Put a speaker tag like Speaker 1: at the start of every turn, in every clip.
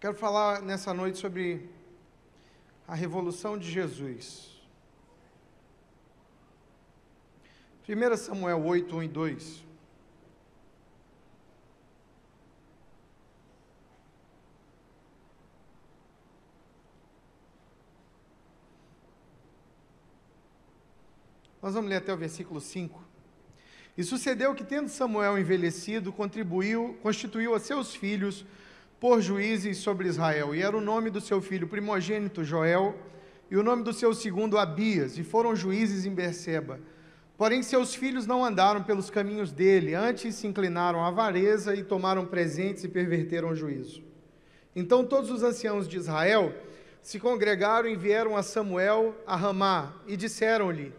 Speaker 1: Quero falar nessa noite sobre a revolução de Jesus. 1 Samuel 8, 1 e 2. Nós vamos ler até o versículo 5. E sucedeu que, tendo Samuel envelhecido, contribuiu, constituiu a seus filhos por juízes sobre Israel. E era o nome do seu filho primogênito, Joel, e o nome do seu segundo, Abias, e foram juízes em Berseba. Porém, seus filhos não andaram pelos caminhos dele, antes se inclinaram à avareza e tomaram presentes e perverteram o juízo. Então todos os anciãos de Israel se congregaram e vieram a Samuel a Ramá e disseram-lhe: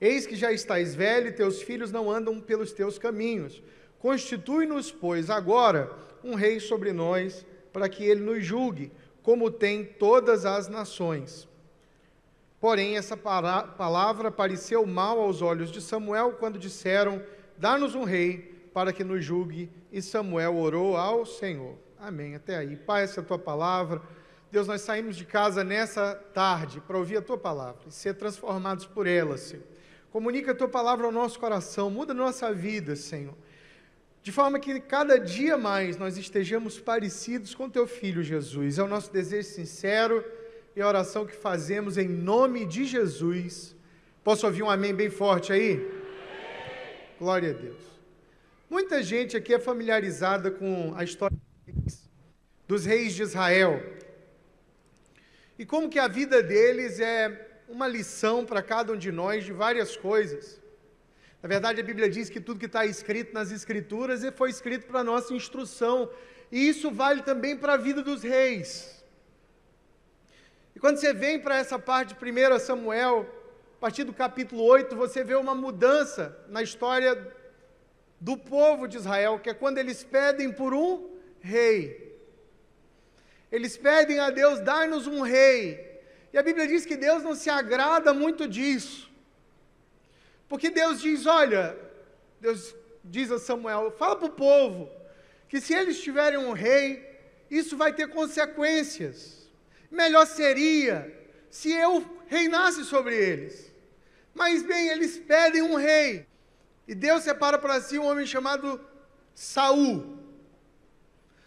Speaker 1: Eis que já estás velho, e teus filhos não andam pelos teus caminhos. Constitui-nos, pois, agora um rei sobre nós, para que ele nos julgue, como tem todas as nações. Porém, essa palavra pareceu mal aos olhos de Samuel quando disseram: Dá-nos um rei para que nos julgue. E Samuel orou ao Senhor. Amém. Até aí. Pai, essa é a tua palavra. Deus, nós saímos de casa nessa tarde para ouvir a tua palavra e ser transformados por ela, Senhor. Comunica a tua palavra ao nosso coração, muda a nossa vida, Senhor de forma que cada dia mais nós estejamos parecidos com teu filho Jesus. É o nosso desejo sincero e a oração que fazemos em nome de Jesus. Posso ouvir um amém bem forte aí? Amém. Glória a Deus. Muita gente aqui é familiarizada com a história dos reis de Israel. E como que a vida deles é uma lição para cada um de nós de várias coisas. Na verdade, a Bíblia diz que tudo que está escrito nas Escrituras foi escrito para nossa instrução. E isso vale também para a vida dos reis. E quando você vem para essa parte de 1 Samuel, a partir do capítulo 8, você vê uma mudança na história do povo de Israel, que é quando eles pedem por um rei. Eles pedem a Deus, dai-nos um rei. E a Bíblia diz que Deus não se agrada muito disso. Porque Deus diz: olha, Deus diz a Samuel: fala para o povo que se eles tiverem um rei, isso vai ter consequências. Melhor seria se eu reinasse sobre eles. Mas bem, eles pedem um rei. E Deus separa para si um homem chamado Saul.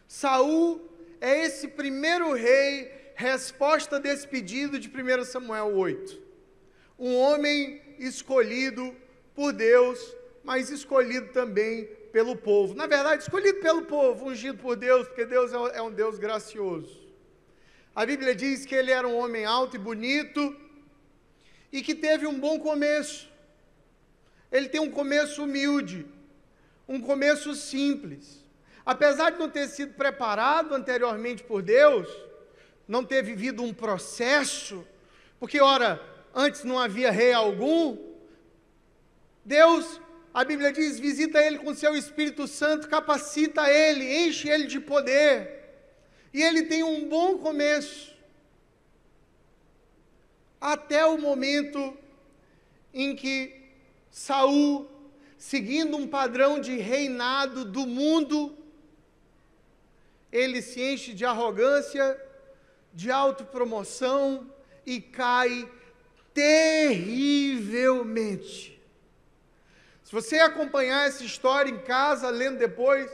Speaker 1: Saul é esse primeiro rei, resposta desse pedido de 1 Samuel 8. Um homem escolhido por Deus, mas escolhido também pelo povo. Na verdade, escolhido pelo povo, ungido por Deus, porque Deus é, é um Deus gracioso. A Bíblia diz que ele era um homem alto e bonito e que teve um bom começo. Ele tem um começo humilde, um começo simples. Apesar de não ter sido preparado anteriormente por Deus, não ter vivido um processo, porque, ora, antes não havia rei algum, Deus, a Bíblia diz, visita ele com seu Espírito Santo, capacita ele, enche ele de poder, e ele tem um bom começo, até o momento em que Saul, seguindo um padrão de reinado do mundo, ele se enche de arrogância, de autopromoção e cai terrivelmente. Se você acompanhar essa história em casa, lendo depois,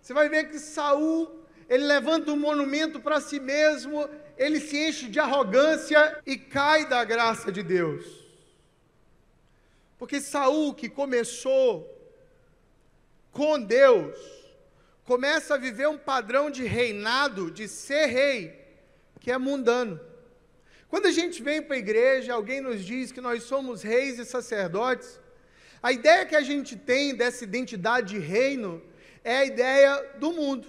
Speaker 1: você vai ver que Saul, ele levanta um monumento para si mesmo, ele se enche de arrogância e cai da graça de Deus. Porque Saul, que começou com Deus, começa a viver um padrão de reinado, de ser rei, que é mundano. Quando a gente vem para a igreja, alguém nos diz que nós somos reis e sacerdotes. A ideia que a gente tem dessa identidade de reino é a ideia do mundo.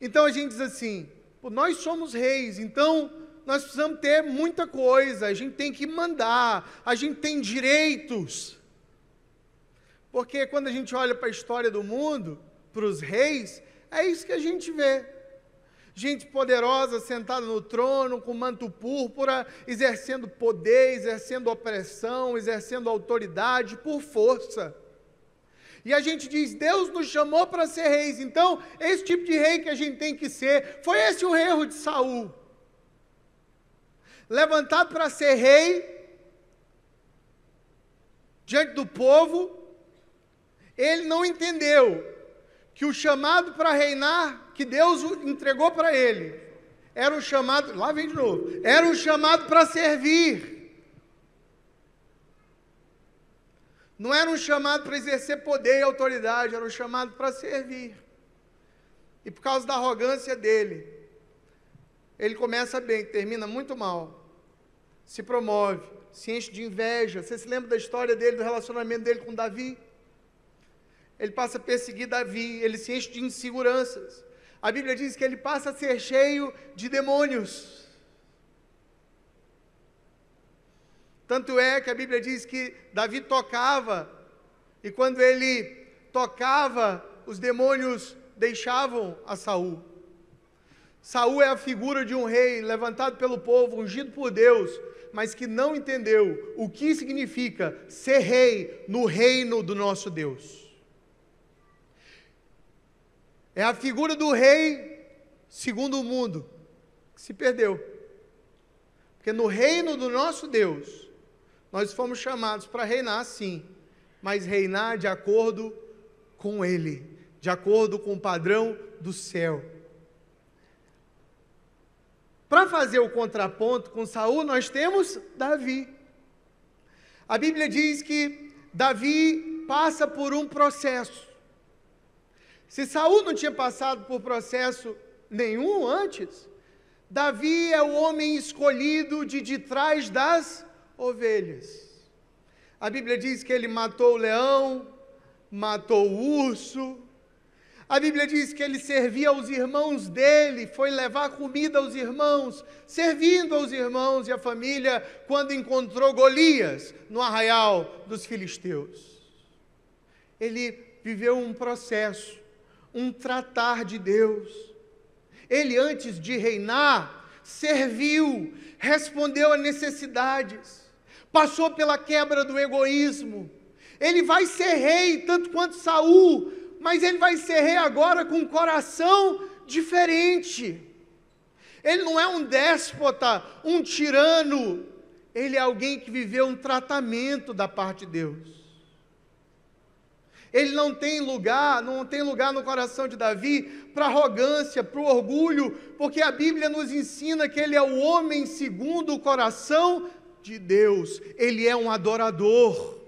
Speaker 1: Então a gente diz assim: nós somos reis, então nós precisamos ter muita coisa, a gente tem que mandar, a gente tem direitos. Porque quando a gente olha para a história do mundo, para os reis, é isso que a gente vê gente poderosa sentada no trono, com manto púrpura, exercendo poder, exercendo opressão, exercendo autoridade por força. E a gente diz: Deus nos chamou para ser reis, então esse tipo de rei que a gente tem que ser. Foi esse o erro de Saul. Levantado para ser rei diante do povo, ele não entendeu que o chamado para reinar que Deus entregou para ele era o chamado, lá vem de novo, era o chamado para servir. Não era um chamado para exercer poder e autoridade, era um chamado para servir. E por causa da arrogância dele, ele começa bem, termina muito mal. Se promove, se enche de inveja. Você se lembra da história dele, do relacionamento dele com Davi? Ele passa a perseguir Davi, ele se enche de inseguranças. A Bíblia diz que ele passa a ser cheio de demônios. Tanto é que a Bíblia diz que Davi tocava, e quando ele tocava, os demônios deixavam a Saul. Saul é a figura de um rei levantado pelo povo, ungido por Deus, mas que não entendeu o que significa ser rei no reino do nosso Deus. É a figura do rei segundo o mundo, que se perdeu. Porque no reino do nosso Deus, nós fomos chamados para reinar sim, mas reinar de acordo com Ele, de acordo com o padrão do céu. Para fazer o contraponto com Saul, nós temos Davi. A Bíblia diz que Davi passa por um processo. Se Saul não tinha passado por processo nenhum antes, Davi é o homem escolhido de, detrás das ovelhas. A Bíblia diz que ele matou o leão, matou o urso. A Bíblia diz que ele servia aos irmãos dele, foi levar comida aos irmãos, servindo aos irmãos e à família quando encontrou Golias no arraial dos filisteus. Ele viveu um processo um tratar de Deus. Ele, antes de reinar, serviu, respondeu a necessidades, passou pela quebra do egoísmo. Ele vai ser rei, tanto quanto Saul, mas ele vai ser rei agora com um coração diferente. Ele não é um déspota, um tirano. Ele é alguém que viveu um tratamento da parte de Deus. Ele não tem lugar, não tem lugar no coração de Davi para arrogância, para o orgulho, porque a Bíblia nos ensina que ele é o homem segundo o coração de Deus. Ele é um adorador.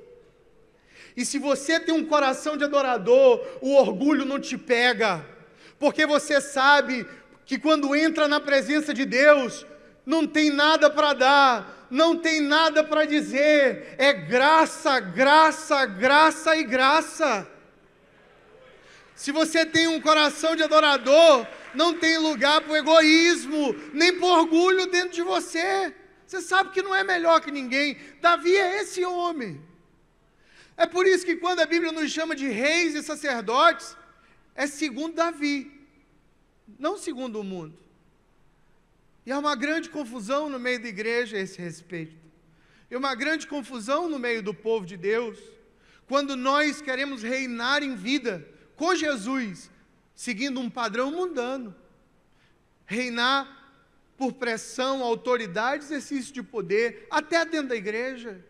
Speaker 1: E se você tem um coração de adorador, o orgulho não te pega, porque você sabe que quando entra na presença de Deus, não tem nada para dar, não tem nada para dizer, é graça, graça, graça e graça. Se você tem um coração de adorador, não tem lugar para o egoísmo, nem para orgulho dentro de você. Você sabe que não é melhor que ninguém. Davi é esse homem. É por isso que quando a Bíblia nos chama de reis e sacerdotes, é segundo Davi, não segundo o mundo. E há uma grande confusão no meio da igreja a esse respeito. E uma grande confusão no meio do povo de Deus, quando nós queremos reinar em vida com Jesus, seguindo um padrão mundano. Reinar por pressão, autoridade, exercício de poder, até dentro da igreja.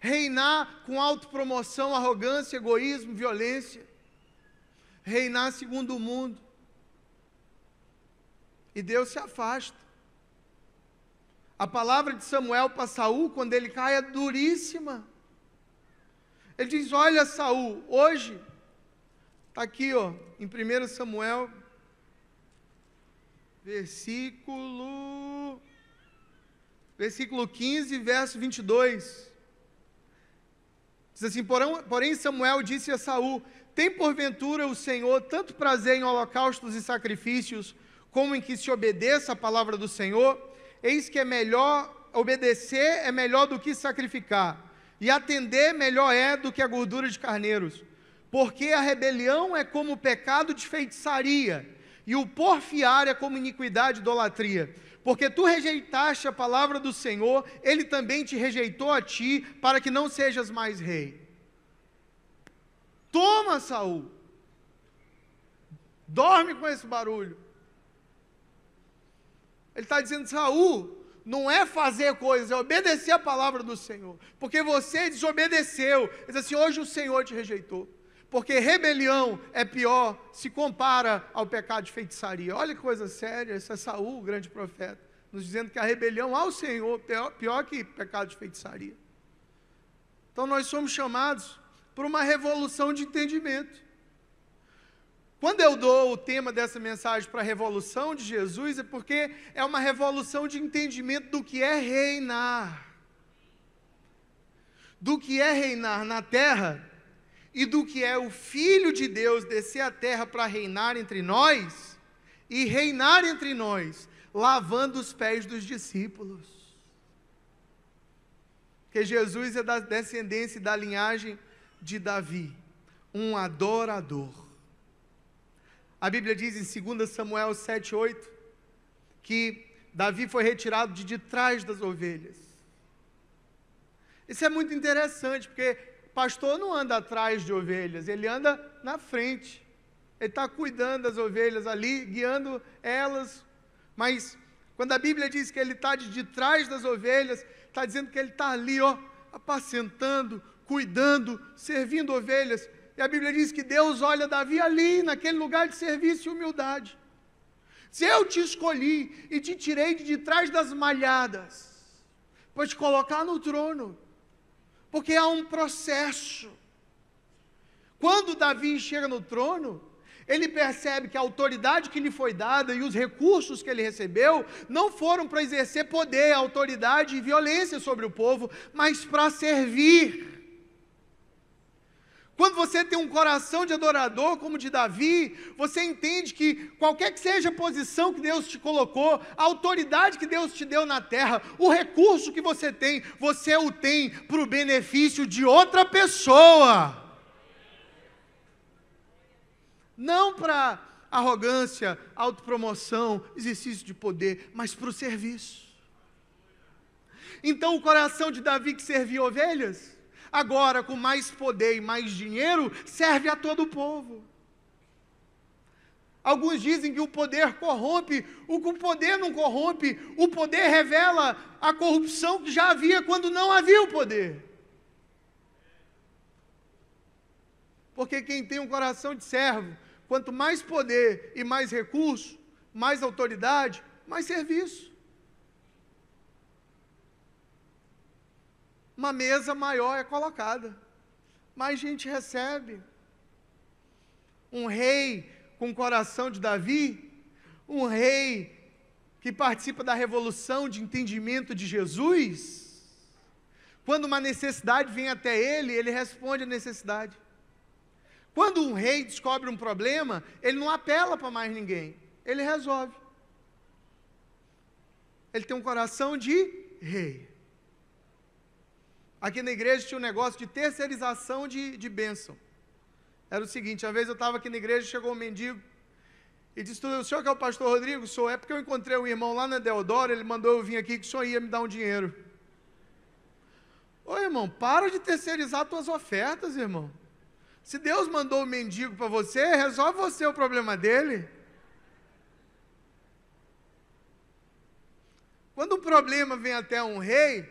Speaker 1: Reinar com autopromoção, arrogância, egoísmo, violência. Reinar segundo o mundo. E Deus se afasta. A palavra de Samuel para Saul, quando ele cai, é duríssima. Ele diz: Olha, Saul, hoje, está aqui, ó, em 1 Samuel, versículo, versículo 15, verso 22. Diz assim: Porém, Samuel disse a Saul: Tem porventura o Senhor tanto prazer em holocaustos e sacrifícios, como em que se obedeça a palavra do Senhor, eis que é melhor obedecer é melhor do que sacrificar, e atender melhor é do que a gordura de carneiros, porque a rebelião é como o pecado de feitiçaria, e o porfiar é como iniquidade e idolatria. Porque tu rejeitaste a palavra do Senhor, ele também te rejeitou a ti, para que não sejas mais rei. Toma, Saul. Dorme com esse barulho. Ele está dizendo: Saul, não é fazer coisas, é obedecer a palavra do Senhor. Porque você desobedeceu. Ele diz assim: hoje o Senhor te rejeitou. Porque rebelião é pior, se compara ao pecado de feitiçaria. Olha que coisa séria, esse é Saul, o grande profeta, nos dizendo que a rebelião ao Senhor é pior, pior que pecado de feitiçaria. Então nós somos chamados para uma revolução de entendimento. Quando eu dou o tema dessa mensagem para a revolução de Jesus, é porque é uma revolução de entendimento do que é reinar. Do que é reinar na terra e do que é o Filho de Deus descer à terra para reinar entre nós e reinar entre nós, lavando os pés dos discípulos. Porque Jesus é da descendência e da linhagem de Davi, um adorador a Bíblia diz em 2 Samuel 7,8 que Davi foi retirado de detrás das ovelhas. Isso é muito interessante, porque pastor não anda atrás de ovelhas, ele anda na frente. Ele está cuidando das ovelhas ali, guiando elas. Mas quando a Bíblia diz que ele está de detrás das ovelhas, está dizendo que ele está ali, ó, apacentando, cuidando, servindo ovelhas. E a Bíblia diz que Deus olha Davi ali, naquele lugar de serviço e humildade. Se eu te escolhi e te tirei de trás das malhadas, para te colocar no trono, porque há um processo. Quando Davi chega no trono, ele percebe que a autoridade que lhe foi dada e os recursos que ele recebeu não foram para exercer poder, autoridade e violência sobre o povo, mas para servir. Quando você tem um coração de adorador, como o de Davi, você entende que qualquer que seja a posição que Deus te colocou, a autoridade que Deus te deu na terra, o recurso que você tem, você o tem para o benefício de outra pessoa. Não para arrogância, autopromoção, exercício de poder, mas para o serviço. Então o coração de Davi que servia ovelhas Agora, com mais poder e mais dinheiro, serve a todo o povo. Alguns dizem que o poder corrompe, o que o poder não corrompe, o poder revela a corrupção que já havia quando não havia o poder. Porque quem tem um coração de servo, quanto mais poder e mais recurso, mais autoridade, mais serviço. uma mesa maior é colocada. Mais gente recebe. Um rei com o coração de Davi, um rei que participa da revolução de entendimento de Jesus, quando uma necessidade vem até ele, ele responde à necessidade. Quando um rei descobre um problema, ele não apela para mais ninguém, ele resolve. Ele tem um coração de rei. Aqui na igreja tinha um negócio de terceirização de, de bênção. Era o seguinte: uma vez eu estava aqui na igreja, chegou um mendigo e disse: O senhor que é o pastor Rodrigo? Sou. É porque eu encontrei um irmão lá na Deodoro, ele mandou eu vir aqui que o senhor ia me dar um dinheiro. Ô irmão, para de terceirizar tuas ofertas, irmão. Se Deus mandou o um mendigo para você, resolve você o problema dele. Quando um problema vem até um rei,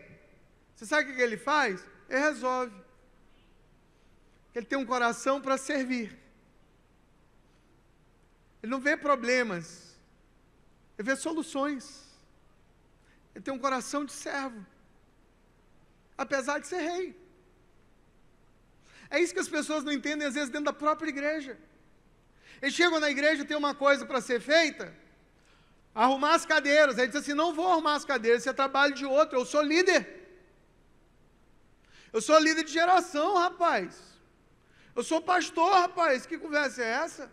Speaker 1: você sabe o que ele faz? Ele resolve. Ele tem um coração para servir. Ele não vê problemas, ele vê soluções. Ele tem um coração de servo, apesar de ser rei. É isso que as pessoas não entendem, às vezes, dentro da própria igreja. Eles chegam na igreja, e tem uma coisa para ser feita, arrumar as cadeiras. Aí diz assim: não vou arrumar as cadeiras, isso é trabalho de outro, eu sou líder. Eu sou líder de geração, rapaz. Eu sou pastor, rapaz. Que conversa é essa?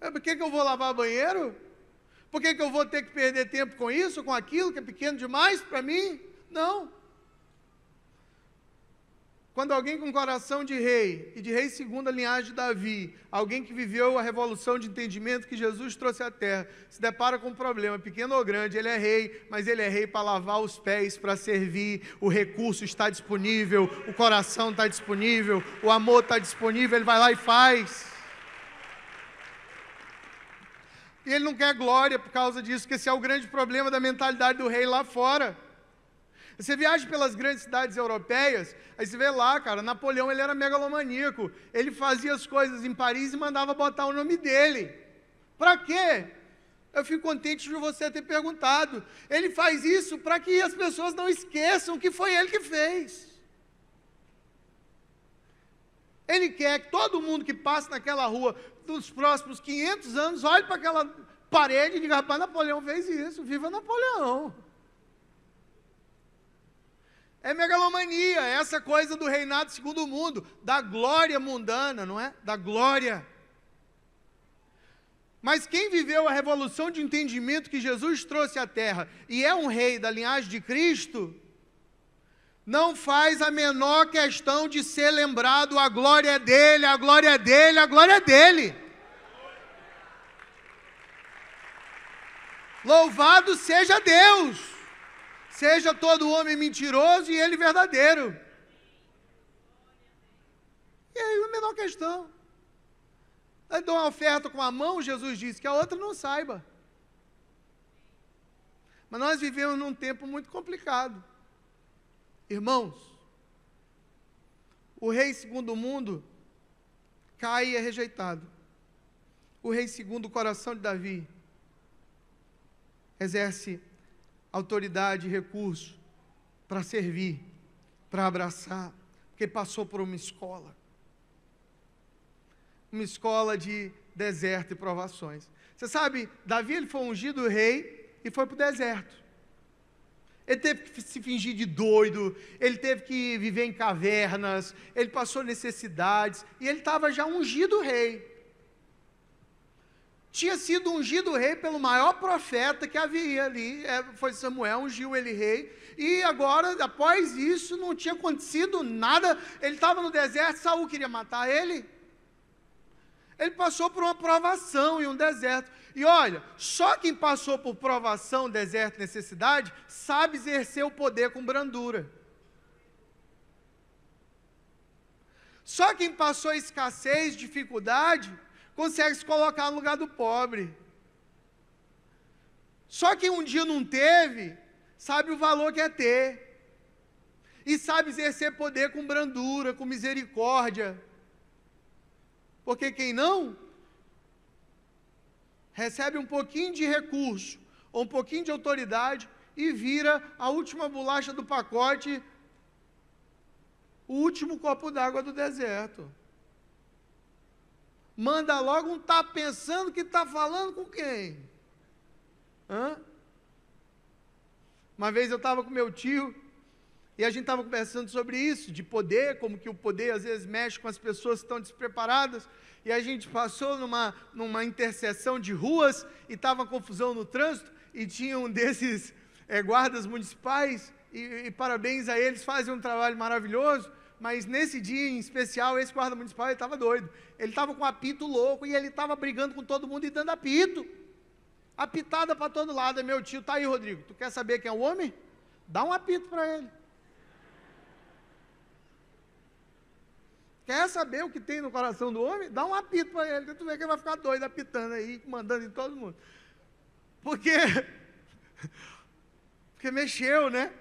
Speaker 1: É, por que, que eu vou lavar banheiro? Por que, que eu vou ter que perder tempo com isso, com aquilo, que é pequeno demais para mim? Não. Quando alguém com coração de rei, e de rei segundo a linhagem de Davi, alguém que viveu a revolução de entendimento que Jesus trouxe à terra, se depara com um problema, pequeno ou grande, ele é rei, mas ele é rei para lavar os pés, para servir, o recurso está disponível, o coração está disponível, o amor está disponível, ele vai lá e faz. E ele não quer glória por causa disso, porque esse é o grande problema da mentalidade do rei lá fora. Você viaja pelas grandes cidades europeias, aí você vê lá, cara, Napoleão ele era megalomaníaco. Ele fazia as coisas em Paris e mandava botar o nome dele. Para quê? Eu fico contente de você ter perguntado. Ele faz isso para que as pessoas não esqueçam que foi ele que fez. Ele quer que todo mundo que passa naquela rua nos próximos 500 anos olhe para aquela parede e diga: rapaz, Napoleão fez isso, viva Napoleão! É megalomania, é essa coisa do reinado segundo o mundo, da glória mundana, não é? Da glória. Mas quem viveu a revolução de entendimento que Jesus trouxe à terra e é um rei da linhagem de Cristo, não faz a menor questão de ser lembrado a glória é dele, a glória é dele, a glória dele. Louvado seja Deus! Seja todo homem mentiroso e ele verdadeiro. E aí a menor questão. Eu dou uma oferta com a mão, Jesus disse, que a outra não saiba. Mas nós vivemos num tempo muito complicado. Irmãos, o rei segundo o mundo cai e é rejeitado. O rei segundo o coração de Davi exerce autoridade e recurso para servir, para abraçar, porque passou por uma escola. Uma escola de deserto e provações. Você sabe, Davi ele foi ungido rei e foi para o deserto. Ele teve que se fingir de doido, ele teve que viver em cavernas, ele passou necessidades, e ele estava já ungido rei tinha sido ungido rei pelo maior profeta que havia ali, é, foi Samuel, ungiu ele rei, e agora, após isso, não tinha acontecido nada, ele estava no deserto, Saul queria matar ele, ele passou por uma provação e um deserto, e olha, só quem passou por provação, deserto, necessidade, sabe exercer o poder com brandura, só quem passou escassez, dificuldade, consegue se colocar no lugar do pobre. Só quem um dia não teve, sabe o valor que é ter. E sabe exercer poder com brandura, com misericórdia. Porque quem não, recebe um pouquinho de recurso, ou um pouquinho de autoridade, e vira a última bolacha do pacote, o último copo d'água do deserto manda logo um tá pensando que tá falando com quem? Hã? Uma vez eu estava com meu tio e a gente estava conversando sobre isso, de poder, como que o poder às vezes mexe com as pessoas que estão despreparadas. E a gente passou numa, numa interseção de ruas e estava confusão no trânsito e tinha um desses é, guardas municipais e, e, parabéns a eles, fazem um trabalho maravilhoso. Mas nesse dia em especial, esse guarda municipal estava doido. Ele estava com um apito louco e ele estava brigando com todo mundo e dando apito. Apitada para todo lado. É meu tio, tá aí, Rodrigo. Tu quer saber quem é o homem? Dá um apito para ele. Quer saber o que tem no coração do homem? Dá um apito para ele, que tu vê que ele vai ficar doido apitando aí, mandando em todo mundo. Porque porque mexeu, né?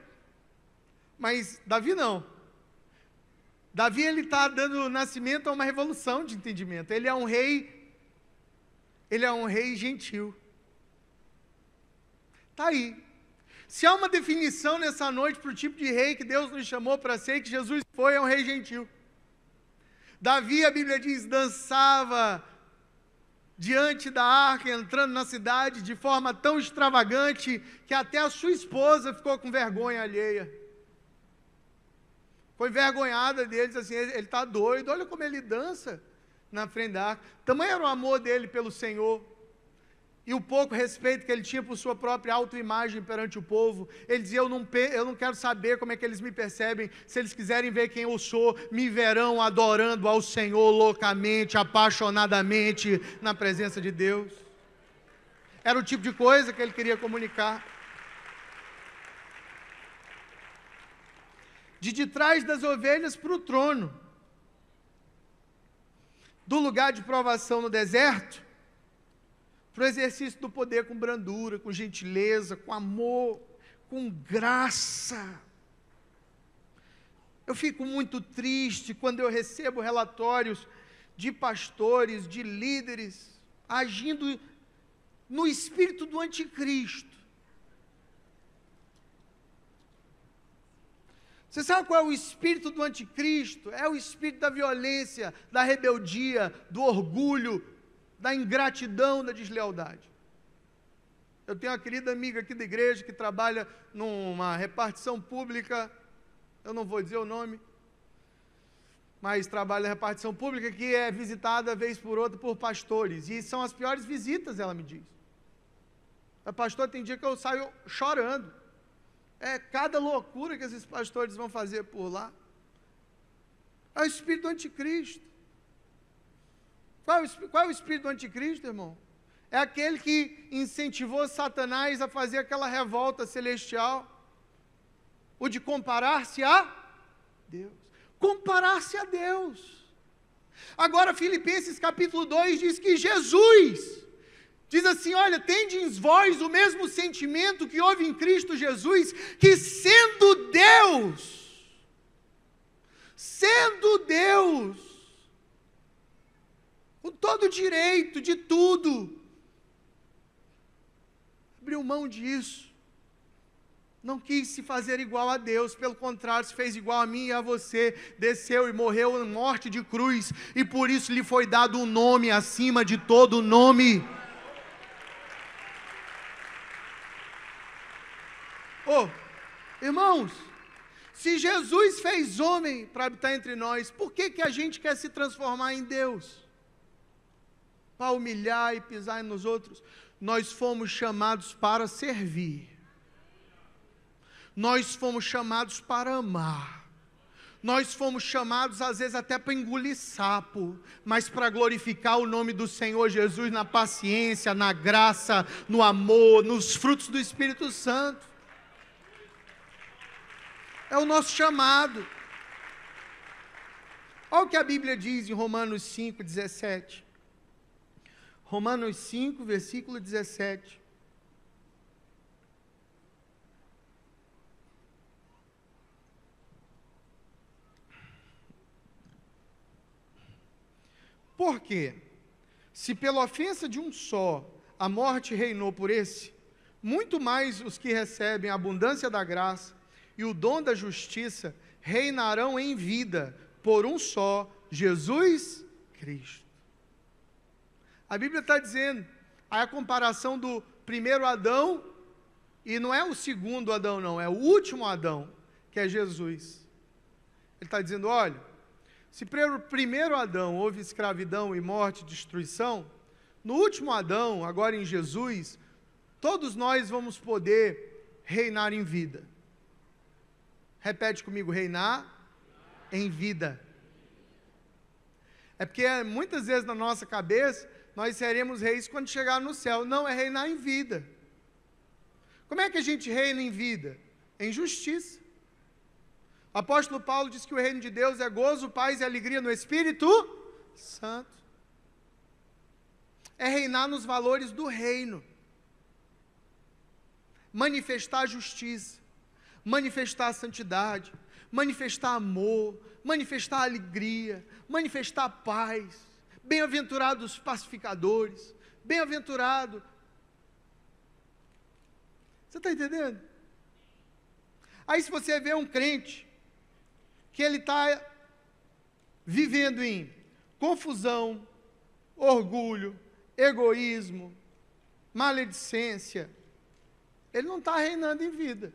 Speaker 1: Mas Davi não. Davi ele está dando nascimento a uma revolução de entendimento. Ele é um rei, ele é um rei gentil. Tá aí. Se há uma definição nessa noite para o tipo de rei que Deus nos chamou para ser, que Jesus foi, é um rei gentil. Davi, a Bíblia diz, dançava diante da arca, entrando na cidade de forma tão extravagante que até a sua esposa ficou com vergonha alheia. Foi envergonhada deles, assim, ele está doido, olha como ele dança na frente da arca. Também era o amor dele pelo Senhor e o pouco respeito que ele tinha por sua própria autoimagem perante o povo. Ele dizia: eu não, eu não quero saber como é que eles me percebem. Se eles quiserem ver quem eu sou, me verão adorando ao Senhor loucamente, apaixonadamente, na presença de Deus. Era o tipo de coisa que ele queria comunicar. de detrás das ovelhas para o trono. Do lugar de provação no deserto, para o exercício do poder com brandura, com gentileza, com amor, com graça. Eu fico muito triste quando eu recebo relatórios de pastores, de líderes, agindo no espírito do anticristo. Você sabe qual é o espírito do anticristo? É o espírito da violência, da rebeldia, do orgulho, da ingratidão, da deslealdade. Eu tenho uma querida amiga aqui da igreja que trabalha numa repartição pública, eu não vou dizer o nome, mas trabalha na repartição pública que é visitada vez por outra por pastores. E são as piores visitas, ela me diz. A pastor, tem dia que eu saio chorando é cada loucura que esses pastores vão fazer por lá. É o espírito do anticristo. Qual é o, qual é o espírito do anticristo, irmão? É aquele que incentivou Satanás a fazer aquela revolta celestial, o de comparar-se a Deus. Comparar-se a Deus. Agora, Filipenses capítulo 2 diz que Jesus Diz assim: Olha, tendes vós o mesmo sentimento que houve em Cristo Jesus, que sendo Deus, sendo Deus, com todo direito de tudo, abriu mão disso, não quis se fazer igual a Deus, pelo contrário, se fez igual a mim e a você, desceu e morreu em morte de cruz, e por isso lhe foi dado um nome acima de todo nome Oh, irmãos, se Jesus fez homem para habitar entre nós, por que, que a gente quer se transformar em Deus? Para humilhar e pisar nos outros? Nós fomos chamados para servir. Nós fomos chamados para amar. Nós fomos chamados, às vezes, até para engolir sapo, mas para glorificar o nome do Senhor Jesus na paciência, na graça, no amor, nos frutos do Espírito Santo é o nosso chamado. Olha o que a Bíblia diz em Romanos 5, 17. Romanos 5, versículo 17. Porque, Se pela ofensa de um só a morte reinou por esse, muito mais os que recebem a abundância da graça e o dom da justiça reinarão em vida por um só, Jesus Cristo. A Bíblia está dizendo, aí a comparação do primeiro Adão, e não é o segundo Adão, não, é o último Adão, que é Jesus. Ele está dizendo: olha, se pelo primeiro Adão houve escravidão e morte e destruição, no último Adão, agora em Jesus, todos nós vamos poder reinar em vida. Repete comigo: reinar em vida. É porque muitas vezes na nossa cabeça nós seremos reis quando chegar no céu. Não, é reinar em vida. Como é que a gente reina em vida? Em justiça. O apóstolo Paulo diz que o reino de Deus é gozo, paz e alegria no Espírito Santo. É reinar nos valores do reino. Manifestar justiça manifestar a santidade, manifestar amor, manifestar alegria, manifestar paz. Bem-aventurados pacificadores, bem-aventurado. Você está entendendo? Aí, se você vê um crente que ele está vivendo em confusão, orgulho, egoísmo, maledicência, ele não está reinando em vida.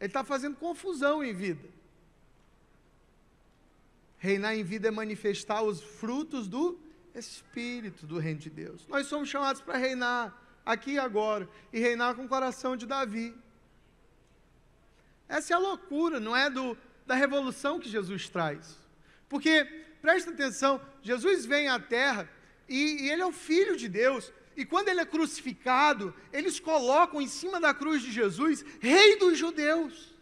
Speaker 1: Ele está fazendo confusão em vida. Reinar em vida é manifestar os frutos do Espírito do Reino de Deus. Nós somos chamados para reinar aqui e agora e reinar com o coração de Davi. Essa é a loucura, não é do da revolução que Jesus traz. Porque presta atenção, Jesus vem à Terra e, e ele é o Filho de Deus. E quando ele é crucificado, eles colocam em cima da cruz de Jesus, Rei dos Judeus.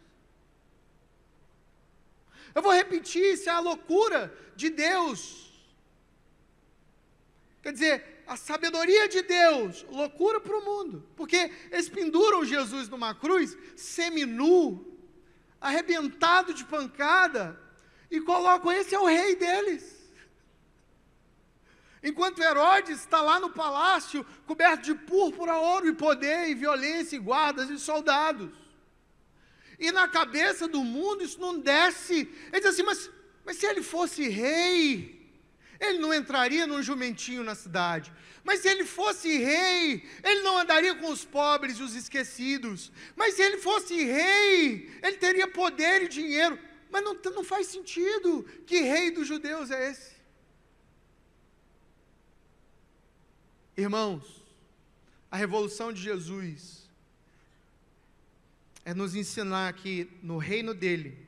Speaker 1: Eu vou repetir, isso é a loucura de Deus. Quer dizer, a sabedoria de Deus, loucura para o mundo, porque eles penduram Jesus numa cruz, seminu, arrebentado de pancada, e colocam: esse é o rei deles. Enquanto Herodes está lá no palácio, coberto de púrpura, ouro e poder, e violência, e guardas e soldados. E na cabeça do mundo isso não desce. Ele diz assim: mas, mas se ele fosse rei, ele não entraria num jumentinho na cidade. Mas se ele fosse rei, ele não andaria com os pobres e os esquecidos. Mas se ele fosse rei, ele teria poder e dinheiro. Mas não, não faz sentido. Que rei dos judeus é esse? Irmãos, a revolução de Jesus é nos ensinar que no reino dele,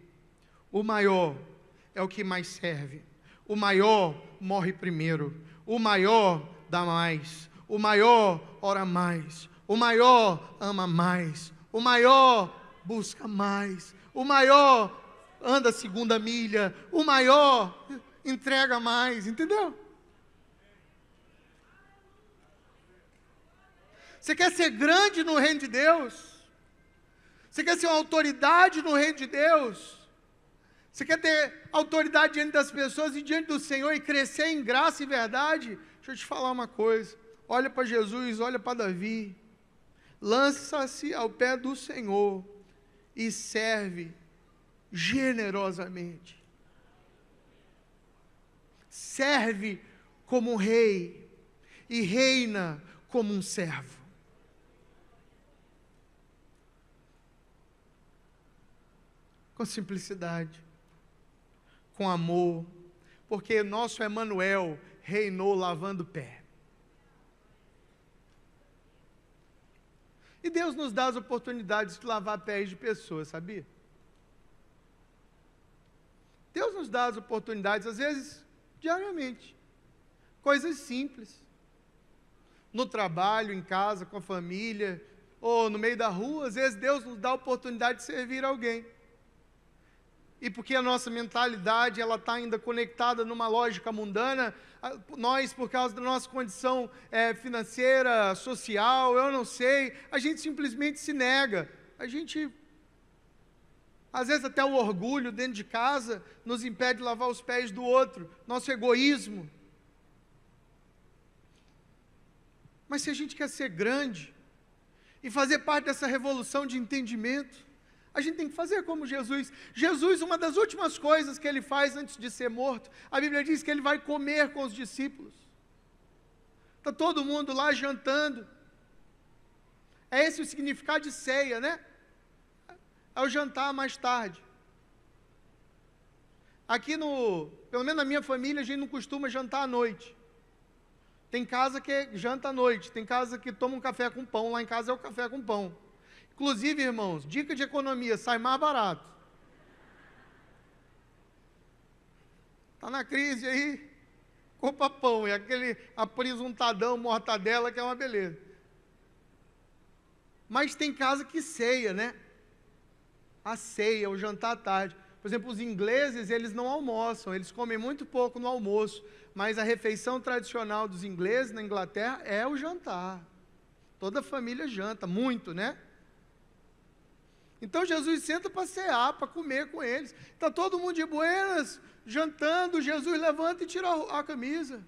Speaker 1: o maior é o que mais serve, o maior morre primeiro, o maior dá mais, o maior ora mais, o maior ama mais, o maior busca mais, o maior anda segunda milha, o maior entrega mais, entendeu? Você quer ser grande no reino de Deus? Você quer ser uma autoridade no reino de Deus? Você quer ter autoridade diante das pessoas e diante do Senhor e crescer em graça e verdade? Deixa eu te falar uma coisa. Olha para Jesus, olha para Davi. Lança-se ao pé do Senhor e serve generosamente. Serve como um rei e reina como um servo. com simplicidade, com amor, porque nosso Emanuel reinou lavando pé. E Deus nos dá as oportunidades de lavar pés de pessoas, sabia? Deus nos dá as oportunidades, às vezes, diariamente. Coisas simples. No trabalho, em casa, com a família, ou no meio da rua, às vezes Deus nos dá a oportunidade de servir alguém e porque a nossa mentalidade ela está ainda conectada numa lógica mundana, nós por causa da nossa condição é, financeira, social, eu não sei, a gente simplesmente se nega, a gente às vezes até o orgulho dentro de casa nos impede de lavar os pés do outro, nosso egoísmo. Mas se a gente quer ser grande e fazer parte dessa revolução de entendimento, a gente tem que fazer como Jesus. Jesus, uma das últimas coisas que ele faz antes de ser morto, a Bíblia diz que ele vai comer com os discípulos. Está todo mundo lá jantando. É esse o significado de ceia, né? É o jantar mais tarde. Aqui no, pelo menos na minha família, a gente não costuma jantar à noite. Tem casa que janta à noite, tem casa que toma um café com pão, lá em casa é o café com pão. Inclusive, irmãos, dica de economia: sai mais barato. Está na crise aí? Compra pão, é aquele aprisuntadão, mortadela, que é uma beleza. Mas tem casa que ceia, né? A ceia, o jantar à tarde. Por exemplo, os ingleses, eles não almoçam, eles comem muito pouco no almoço, mas a refeição tradicional dos ingleses na Inglaterra é o jantar. Toda família janta, muito, né? Então Jesus senta para cear, para comer com eles. Está todo mundo de buenas, jantando, Jesus levanta e tira a camisa.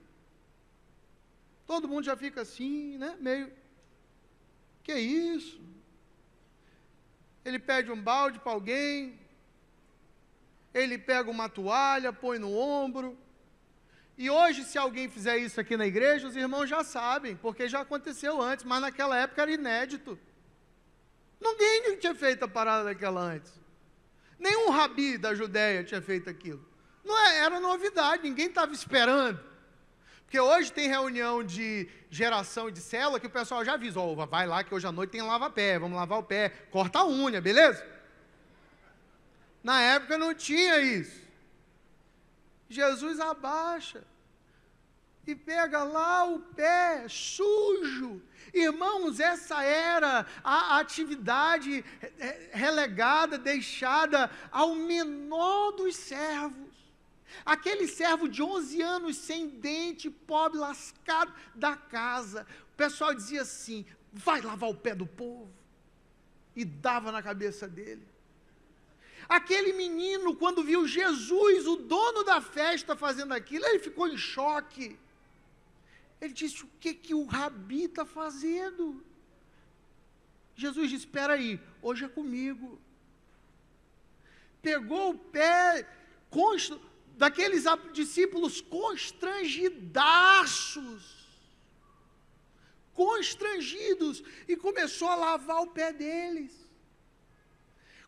Speaker 1: Todo mundo já fica assim, né? Meio. Que isso? Ele pede um balde para alguém. Ele pega uma toalha, põe no ombro. E hoje, se alguém fizer isso aqui na igreja, os irmãos já sabem, porque já aconteceu antes, mas naquela época era inédito. Ninguém tinha feito a parada daquela antes. Nenhum rabi da Judéia tinha feito aquilo. Não é, era novidade, ninguém estava esperando. Porque hoje tem reunião de geração de célula que o pessoal já avisa, oh, vai lá que hoje à noite tem lava-pé, vamos lavar o pé, corta a unha, beleza? Na época não tinha isso. Jesus abaixa e pega lá o pé sujo, Irmãos, essa era a atividade eh, eh, relegada, deixada ao menor dos servos. Aquele servo de 11 anos, sem dente, pobre, lascado da casa. O pessoal dizia assim: vai lavar o pé do povo. E dava na cabeça dele. Aquele menino, quando viu Jesus, o dono da festa, fazendo aquilo, ele ficou em choque ele disse: O que, que o rabi está fazendo? Jesus disse: Espera aí, hoje é comigo. Pegou o pé const... daqueles discípulos constrangidaços, constrangidos, e começou a lavar o pé deles.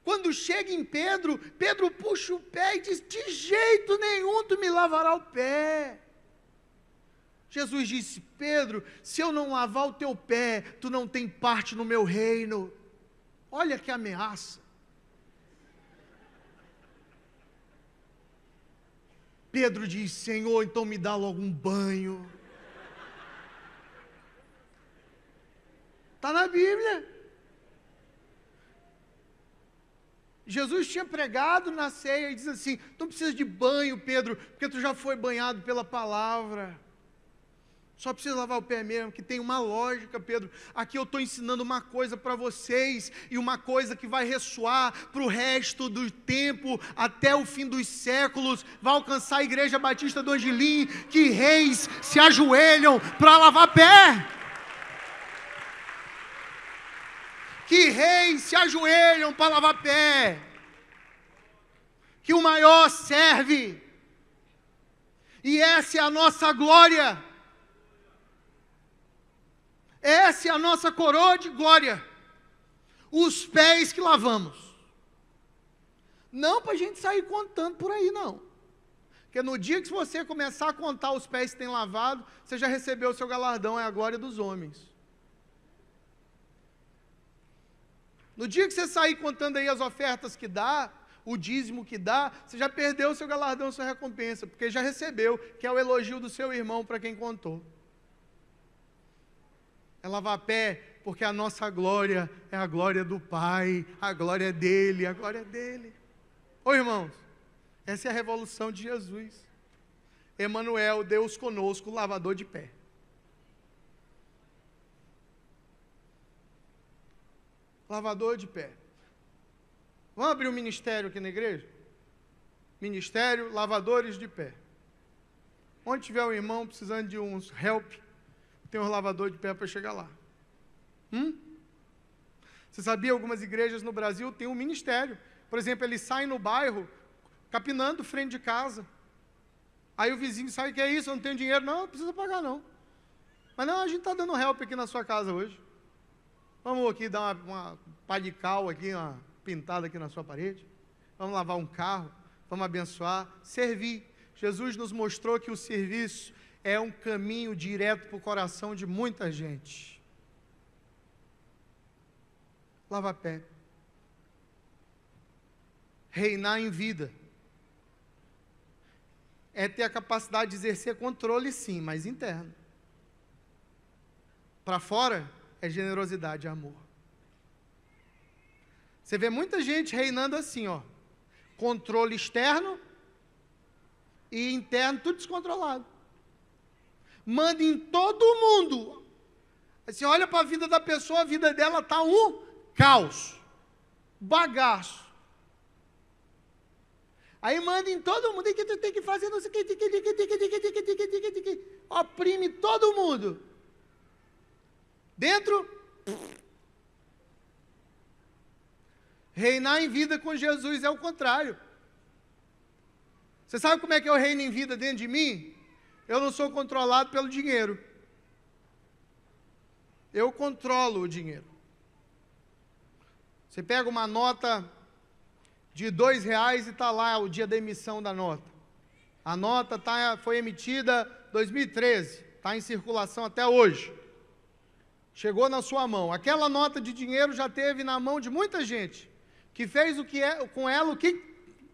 Speaker 1: Quando chega em Pedro, Pedro puxa o pé e diz: De jeito nenhum tu me lavará o pé. Jesus disse: Pedro, se eu não lavar o teu pé, tu não tem parte no meu reino. Olha que ameaça. Pedro disse: Senhor, então me dá logo um banho. Está na Bíblia. Jesus tinha pregado na ceia e diz assim: Tu não precisa de banho, Pedro, porque tu já foi banhado pela palavra. Só precisa lavar o pé mesmo, que tem uma lógica, Pedro. Aqui eu estou ensinando uma coisa para vocês e uma coisa que vai ressoar para o resto do tempo, até o fim dos séculos. Vai alcançar a Igreja Batista do Angelim, que reis se ajoelham para lavar pé. Que reis se ajoelham para lavar pé. Que o maior serve. E essa é a nossa glória essa é a nossa coroa de glória. Os pés que lavamos. Não para a gente sair contando por aí, não. Porque no dia que você começar a contar os pés que tem lavado, você já recebeu o seu galardão, é a glória dos homens. No dia que você sair contando aí as ofertas que dá, o dízimo que dá, você já perdeu o seu galardão, sua recompensa, porque já recebeu, que é o elogio do seu irmão para quem contou é lavar pé, porque a nossa glória é a glória do Pai, a glória é dele, a glória é dele. Ô irmãos, essa é a revolução de Jesus. Emanuel, Deus conosco, lavador de pé. Lavador de pé. Vamos abrir um ministério aqui na igreja? Ministério Lavadores de Pé. Onde tiver um irmão precisando de uns help, tem um lavador de pé para chegar lá. Hum? Você sabia, algumas igrejas no Brasil têm um ministério. Por exemplo, eles saem no bairro, capinando frente de casa. Aí o vizinho sai, que é isso? Eu não tenho dinheiro. Não, não precisa pagar não. Mas não, a gente está dando help aqui na sua casa hoje. Vamos aqui dar uma, uma pá de cal aqui, uma pintada aqui na sua parede. Vamos lavar um carro, vamos abençoar, servir. Jesus nos mostrou que o serviço é um caminho direto para o coração de muita gente. Lava pé. Reinar em vida. É ter a capacidade de exercer controle, sim, mas interno. Para fora é generosidade e amor. Você vê muita gente reinando assim, ó. Controle externo e interno tudo descontrolado manda em todo mundo. você olha para a vida da pessoa, a vida dela está um caos, bagaço. Aí manda em todo mundo, O que tu tem que fazer não sei o que, que, oprime todo mundo. Dentro, reinar em vida com Jesus é o contrário. Você sabe como é que eu reino em vida dentro de mim? Eu não sou controlado pelo dinheiro. Eu controlo o dinheiro. Você pega uma nota de dois reais e está lá o dia da emissão da nota. A nota tá, foi emitida 2013, está em circulação até hoje. Chegou na sua mão. Aquela nota de dinheiro já teve na mão de muita gente que fez o que é, com ela o que,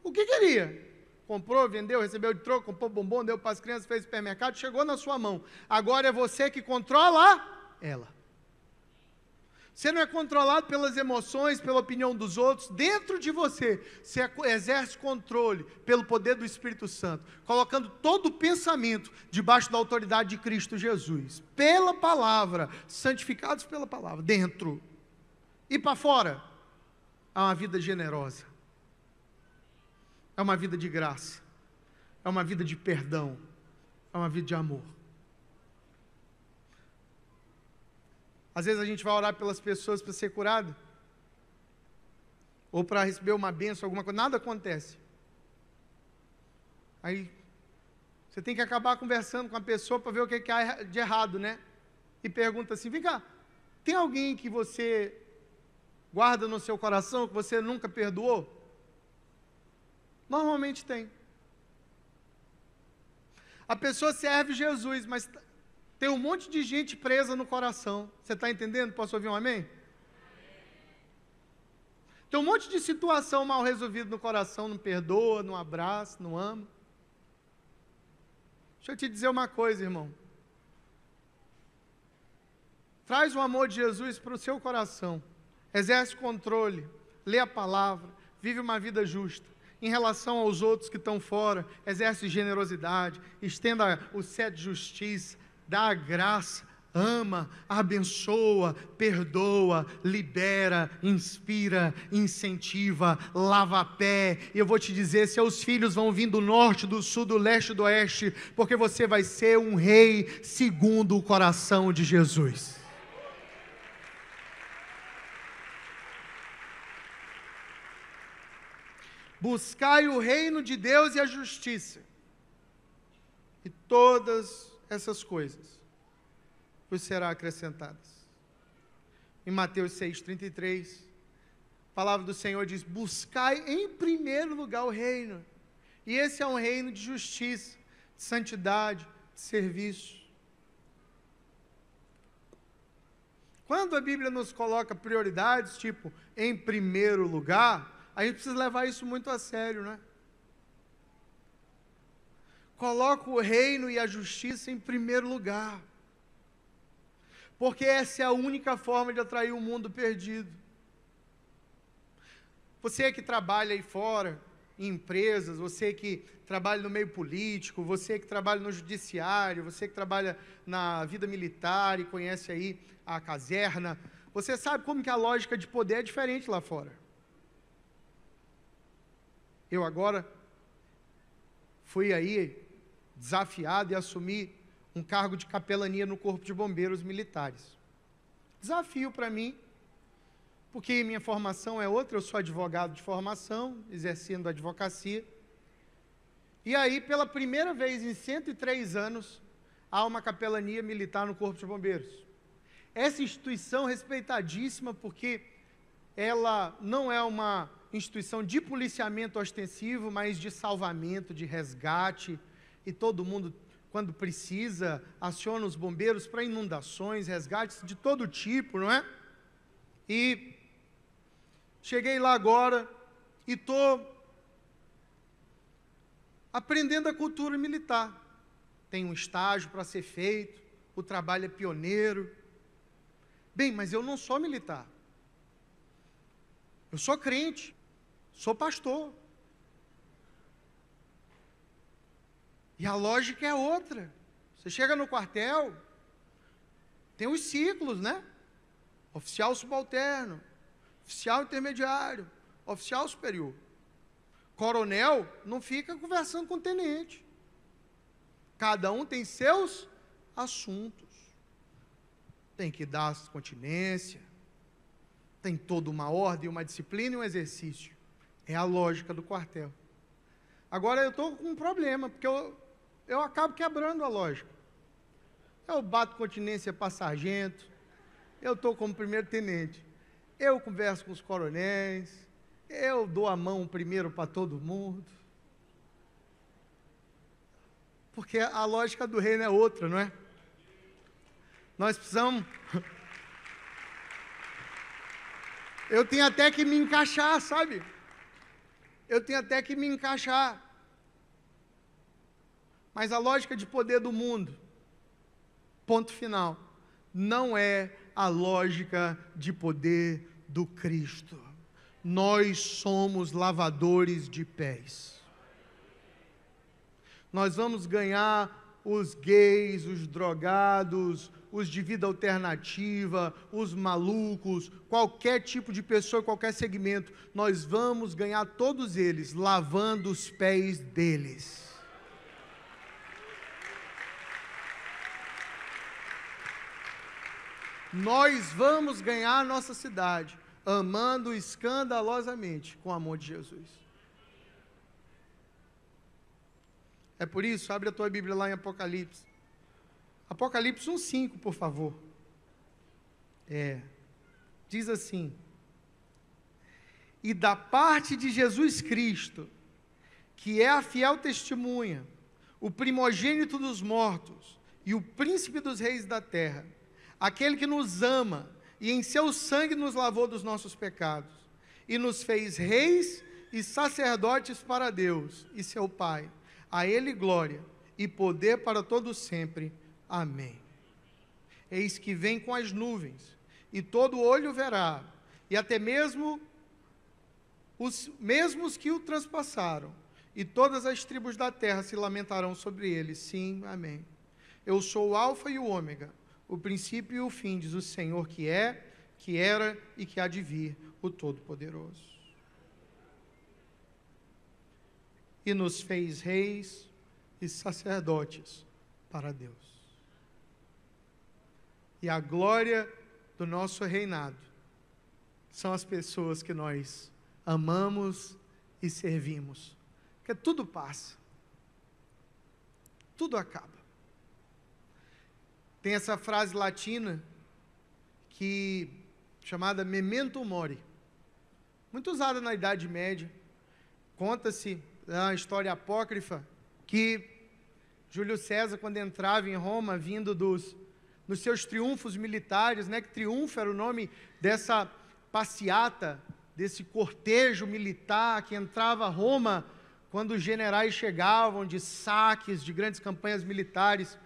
Speaker 1: o que queria comprou, vendeu, recebeu de troco, comprou bombom, deu para as crianças, fez supermercado, chegou na sua mão. Agora é você que controla ela. Você não é controlado pelas emoções, pela opinião dos outros, dentro de você. Você é exerce controle pelo poder do Espírito Santo, colocando todo o pensamento debaixo da autoridade de Cristo Jesus, pela palavra, santificados pela palavra, dentro. E para fora, há uma vida generosa. É uma vida de graça, é uma vida de perdão, é uma vida de amor. Às vezes a gente vai orar pelas pessoas para ser curado, ou para receber uma benção, alguma coisa, nada acontece. Aí você tem que acabar conversando com a pessoa para ver o que, é há de errado, né? E pergunta assim: vem cá, tem alguém que você guarda no seu coração que você nunca perdoou? Normalmente tem. A pessoa serve Jesus, mas tem um monte de gente presa no coração. Você está entendendo? Posso ouvir um amém? Tem um monte de situação mal resolvida no coração, não perdoa, não abraça, não ama. Deixa eu te dizer uma coisa, irmão. Traz o amor de Jesus para o seu coração. Exerce controle, lê a palavra, vive uma vida justa em relação aos outros que estão fora, exerce generosidade, estenda o sete de justiça, dá a graça, ama, abençoa, perdoa, libera, inspira, incentiva, lava pé. E eu vou te dizer: seus filhos vão vir do norte, do sul, do leste, do oeste, porque você vai ser um rei segundo o coração de Jesus. Buscai o reino de Deus e a justiça. E todas essas coisas vos serão acrescentadas. Em Mateus 6:33, a palavra do Senhor diz: Buscai em primeiro lugar o reino. E esse é um reino de justiça, de santidade, de serviço. Quando a Bíblia nos coloca prioridades, tipo em primeiro lugar, a gente precisa levar isso muito a sério, né? Coloca o reino e a justiça em primeiro lugar. Porque essa é a única forma de atrair o um mundo perdido. Você que trabalha aí fora, em empresas, você que trabalha no meio político, você que trabalha no judiciário, você que trabalha na vida militar e conhece aí a caserna, você sabe como que a lógica de poder é diferente lá fora. Eu agora fui aí desafiado e assumi um cargo de capelania no Corpo de Bombeiros Militares. Desafio para mim, porque minha formação é outra, eu sou advogado de formação, exercendo advocacia. E aí, pela primeira vez em 103 anos, há uma capelania militar no Corpo de Bombeiros. Essa instituição é respeitadíssima porque ela não é uma instituição de policiamento ostensivo, mas de salvamento, de resgate, e todo mundo, quando precisa, aciona os bombeiros para inundações, resgates de todo tipo, não é? E cheguei lá agora e estou aprendendo a cultura militar. Tem um estágio para ser feito, o trabalho é pioneiro. Bem, mas eu não sou militar. Eu sou crente. Sou pastor. E a lógica é outra. Você chega no quartel, tem os ciclos, né? Oficial subalterno, oficial intermediário, oficial superior. Coronel não fica conversando com o tenente. Cada um tem seus assuntos. Tem que dar continência, tem toda uma ordem, uma disciplina e um exercício. É a lógica do quartel. Agora eu estou com um problema, porque eu, eu acabo quebrando a lógica. Eu bato continência para sargento, eu estou como primeiro-tenente, eu converso com os coronéis, eu dou a mão primeiro para todo mundo. Porque a lógica do reino é outra, não é? Nós precisamos. Eu tenho até que me encaixar, sabe? eu tenho até que me encaixar. Mas a lógica de poder do mundo, ponto final, não é a lógica de poder do Cristo. Nós somos lavadores de pés. Nós vamos ganhar os gays, os drogados, os de vida alternativa, os malucos, qualquer tipo de pessoa, qualquer segmento, nós vamos ganhar todos eles lavando os pés deles. Nós vamos ganhar a nossa cidade amando escandalosamente com o amor de Jesus. É por isso, abre a tua Bíblia lá em Apocalipse. Apocalipse 1,5, por favor. É. Diz assim: E da parte de Jesus Cristo, que é a fiel testemunha, o primogênito dos mortos e o príncipe dos reis da terra, aquele que nos ama e em seu sangue nos lavou dos nossos pecados e nos fez reis e sacerdotes para Deus e seu Pai. A Ele glória e poder para todo sempre. Amém. Eis que vem com as nuvens, e todo olho verá, e até mesmo os mesmos que o transpassaram, e todas as tribos da terra se lamentarão sobre ele. Sim, amém. Eu sou o Alfa e o Ômega, o princípio e o fim, diz o Senhor que é, que era e que há de vir, o Todo-Poderoso. e nos fez reis e sacerdotes para Deus. E a glória do nosso reinado são as pessoas que nós amamos e servimos. Porque tudo passa, tudo acaba. Tem essa frase latina que chamada memento mori, muito usada na Idade Média. Conta-se é uma história apócrifa, que Júlio César, quando entrava em Roma, vindo dos, seus triunfos militares, né, que triunfo era o nome dessa passeata, desse cortejo militar que entrava a Roma quando os generais chegavam de saques, de grandes campanhas militares,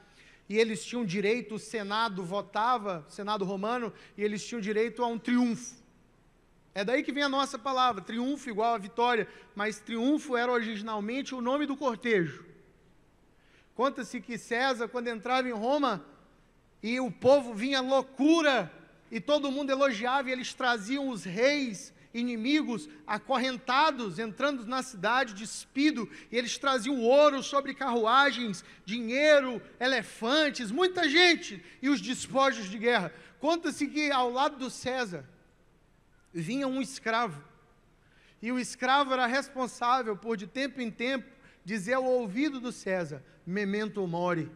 Speaker 1: e eles tinham direito, o Senado votava, Senado romano, e eles tinham direito a um triunfo. É daí que vem a nossa palavra, triunfo igual a vitória, mas triunfo era originalmente o nome do cortejo. Conta-se que César, quando entrava em Roma, e o povo vinha loucura, e todo mundo elogiava, e eles traziam os reis inimigos acorrentados, entrando na cidade, despido, e eles traziam ouro sobre carruagens, dinheiro, elefantes, muita gente, e os despojos de guerra. Conta-se que ao lado do César, vinha um escravo. E o escravo era responsável por, de tempo em tempo, dizer ao ouvido do César: Memento mori.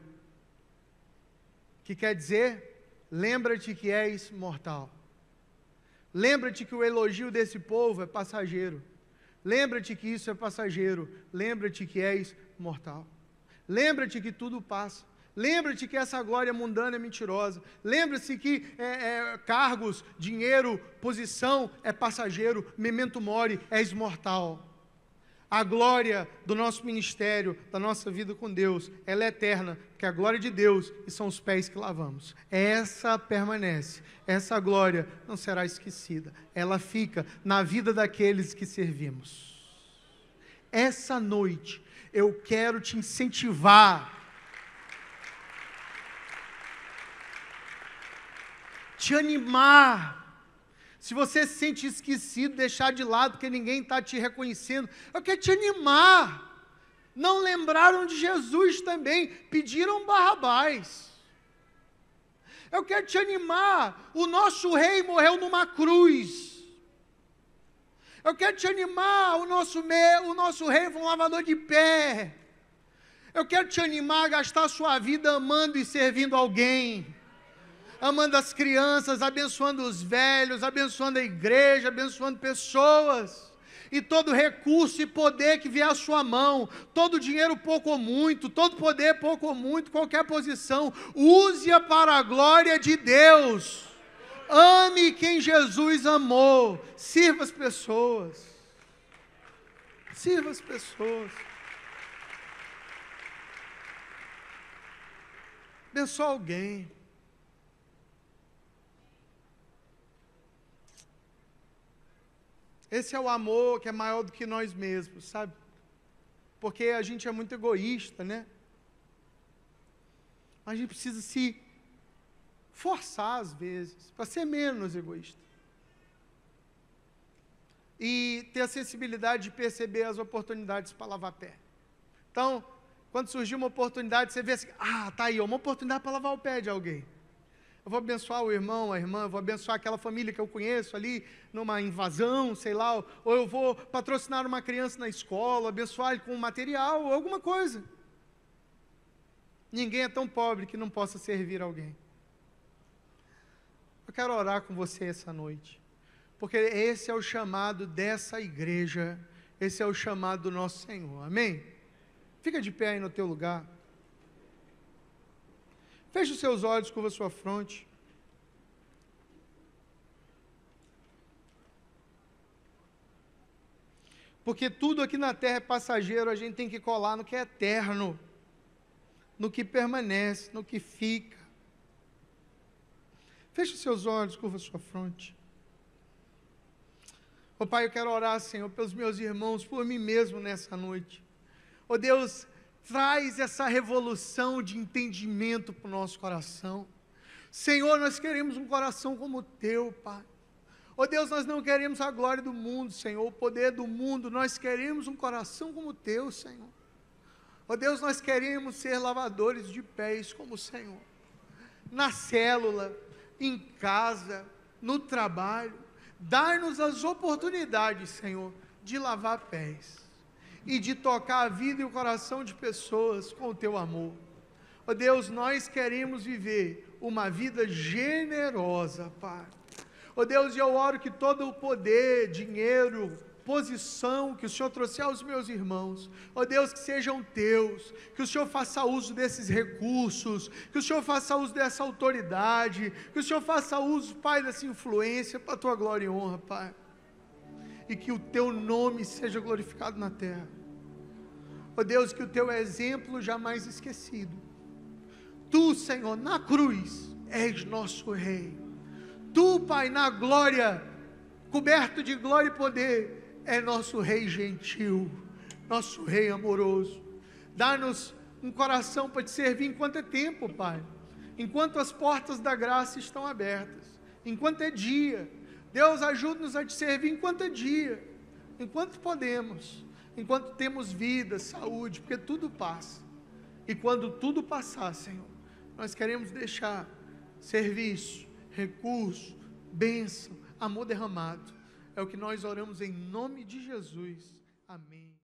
Speaker 1: Que quer dizer, lembra-te que és mortal. Lembra-te que o elogio desse povo é passageiro. Lembra-te que isso é passageiro. Lembra-te que és mortal. Lembra-te que tudo passa. Lembra-te que essa glória mundana é mentirosa. Lembra-se que é, é, cargos, dinheiro, posição é passageiro, memento mori, é imortal. A glória do nosso ministério, da nossa vida com Deus, ela é eterna, porque a glória de Deus e são os pés que lavamos. Essa permanece, essa glória não será esquecida, ela fica na vida daqueles que servimos. Essa noite eu quero te incentivar te animar. Se você se sente esquecido, deixar de lado porque ninguém está te reconhecendo, eu quero te animar. Não lembraram de Jesus também, pediram Barrabás. Eu quero te animar. O nosso rei morreu numa cruz. Eu quero te animar. O nosso, me, o nosso rei foi um lavador de pé. Eu quero te animar a gastar sua vida amando e servindo alguém amando as crianças, abençoando os velhos, abençoando a igreja, abençoando pessoas. E todo recurso e poder que vier à sua mão, todo dinheiro pouco ou muito, todo poder pouco ou muito, qualquer posição, use-a para a glória de Deus. Ame quem Jesus amou, sirva as pessoas. Sirva as pessoas. abençoa alguém. Esse é o amor que é maior do que nós mesmos, sabe? Porque a gente é muito egoísta, né? Mas a gente precisa se forçar às vezes para ser menos egoísta. E ter a sensibilidade de perceber as oportunidades para lavar pé. Então, quando surgiu uma oportunidade, você vê assim: ah, tá aí, uma oportunidade para lavar o pé de alguém eu vou abençoar o irmão, a irmã, eu vou abençoar aquela família que eu conheço ali numa invasão, sei lá, ou eu vou patrocinar uma criança na escola, abençoar ele com material ou alguma coisa. Ninguém é tão pobre que não possa servir alguém. Eu quero orar com você essa noite, porque esse é o chamado dessa igreja, esse é o chamado do nosso Senhor, amém? Fica de pé aí no teu lugar. Feche os seus olhos, curva a sua fronte. Porque tudo aqui na terra é passageiro, a gente tem que colar no que é eterno, no que permanece, no que fica. Feche os seus olhos, curva a sua fronte. Ô oh, Pai, eu quero orar, Senhor, pelos meus irmãos, por mim mesmo nessa noite. Ô oh, Deus, traz essa revolução de entendimento para o nosso coração. Senhor, nós queremos um coração como o teu, Pai. Oh Deus, nós não queremos a glória do mundo, Senhor, o poder do mundo, nós queremos um coração como o teu, Senhor. Oh Deus, nós queremos ser lavadores de pés como o Senhor. Na célula, em casa, no trabalho, dar-nos as oportunidades, Senhor, de lavar pés e de tocar a vida e o coração de pessoas com o teu amor. Ó oh Deus, nós queremos viver uma vida generosa, Pai. Ó oh Deus, eu oro que todo o poder, dinheiro, posição que o Senhor trouxe aos meus irmãos, ó oh Deus, que sejam teus, que o Senhor faça uso desses recursos, que o Senhor faça uso dessa autoridade, que o Senhor faça uso, Pai, dessa influência para a tua glória e honra, Pai. E que o teu nome seja glorificado na terra. Ó oh Deus, que o teu exemplo jamais esquecido. Tu, Senhor, na cruz és nosso rei. Tu, Pai, na glória, coberto de glória e poder, é nosso rei gentil, nosso rei amoroso. Dá-nos um coração para te servir enquanto é tempo, Pai. Enquanto as portas da graça estão abertas, enquanto é dia. Deus ajuda-nos a te servir enquanto é dia, enquanto podemos enquanto temos vida, saúde, porque tudo passa. E quando tudo passar, Senhor, nós queremos deixar serviço, recurso, bênção, amor derramado. É o que nós oramos em nome de Jesus. Amém.